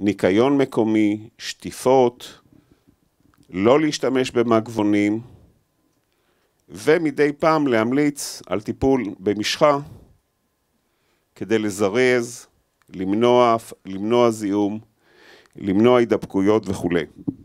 ניקיון מקומי, שטיפות, לא להשתמש במגבונים, ומדי פעם להמליץ על טיפול במשחה כדי לזרז, למנוע, למנוע זיהום, למנוע הידבקויות וכולי.